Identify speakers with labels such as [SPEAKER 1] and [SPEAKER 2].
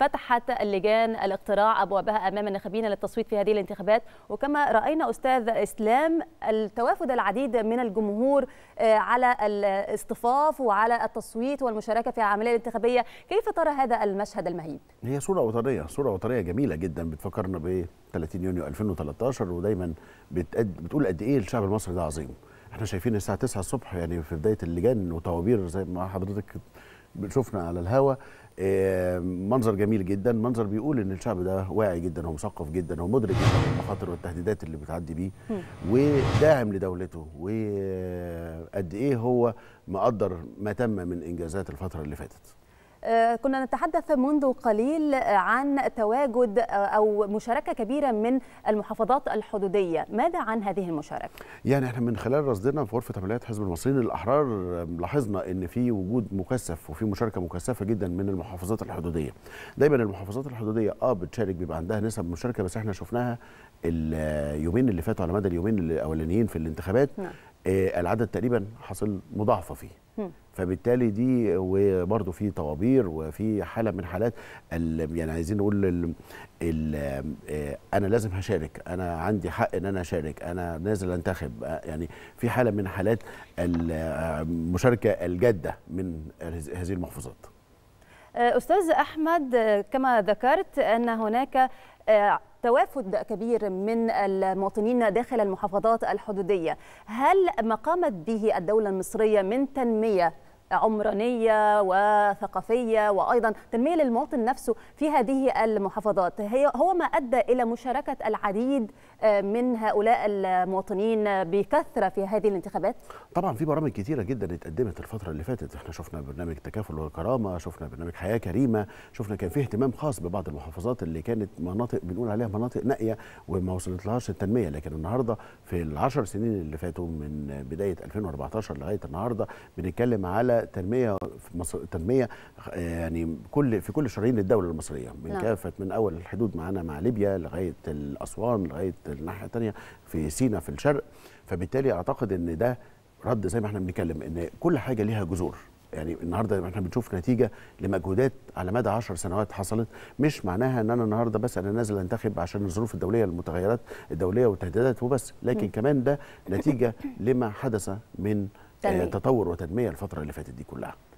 [SPEAKER 1] فتحت اللجان الاقتراع أبوابها أمام الناخبين للتصويت في هذه الانتخابات وكما رأينا أستاذ إسلام التوافد العديد من الجمهور آه، على الاصطفاف وعلى التصويت والمشاركة في العملية الانتخابية كيف ترى هذا المشهد المهيب؟
[SPEAKER 2] هي صورة وطنية صورة وطنية جميلة جدا بتفكرنا ب 30 يونيو 2013 ودايما بتقد... بتقول قد ايه الشعب المصري ده عظيم احنا شايفين الساعه 9 الصبح يعني في بدايه اللجان وطوابير زي ما حضرتك شفنا على الهوا آه، منظر جميل جدا منظر بيقول ان الشعب ده واعي جدا ومثقف جدا ومدرك المخاطر والتهديدات اللي بتعدي بيه وداعم لدولته وقد ايه هو مقدر ما تم من انجازات الفتره اللي فاتت
[SPEAKER 1] آه، كنا نتحدث منذ قليل عن تواجد آه، أو مشاركة كبيرة من المحافظات الحدودية ماذا عن هذه المشاركة؟
[SPEAKER 2] يعني احنا من خلال رصدنا في غرفة عمليات حزب المصريين الأحرار لاحظنا أن في وجود مكثف وفي مشاركة مكثفة جدا من المحافظات الحدودية دايما المحافظات الحدودية اه بتشارك بيبقى عندها نسب مشاركة بس احنا شفناها اليومين آه، اللي فاتوا على مدى اليومين الاولانيين في الانتخابات نعم. العدد تقريبا حصل مضاعفه فيه فبالتالي دي وبرضه في طوابير وفي حاله من حالات يعني عايزين نقول الـ الـ آه، انا لازم هشارك انا عندي حق ان انا اشارك انا نازل انتخب آه، يعني في حاله من حالات المشاركه آه، الجاده من هذه المحفوظات
[SPEAKER 1] آه، أستاذ أحمد آه، كما ذكرت أن هناك آه، توافد كبير من المواطنين داخل المحافظات الحدودية هل ما قامت به الدولة المصرية من تنمية عمرانيه وثقافيه وايضا تنميه للمواطن نفسه في هذه المحافظات هي هو ما ادى الى مشاركه العديد آه، من هؤلاء المواطنين بكثره في هذه الانتخابات
[SPEAKER 2] طبعا في برامج كثيرة جدا اتقدمت الفتره اللي فاتت احنا شفنا برنامج تكافل والكرامه شفنا برنامج حياه كريمه شفنا كان في اهتمام خاص ببعض المحافظات اللي كانت مناطق بنقول عليها مناطق نائيه وما وصلتلهاش التنميه لكن النهارده في العشر سنين اللي فاتوا من بدايه 2014 لغايه النهارده بنتكلم على تنميه في مصر تنميه يعني كل في كل شرايين الدوله المصريه من نعم. كافه من اول الحدود معانا مع ليبيا لغايه اسوان لغايه الناحيه الثانيه في سينا في الشرق فبالتالي اعتقد ان ده رد زي ما احنا بنتكلم ان كل حاجه ليها جذور يعني النهارده احنا بنشوف نتيجه لمجهودات على مدى 10 سنوات حصلت مش معناها ان انا النهارده بس انا نازل انتخب عشان الظروف الدوليه المتغيرات الدوليه والتهديدات وبس لكن كمان ده نتيجه لما حدث من تنمية. آه، تطور وتنميه الفتره اللي فاتت دي كلها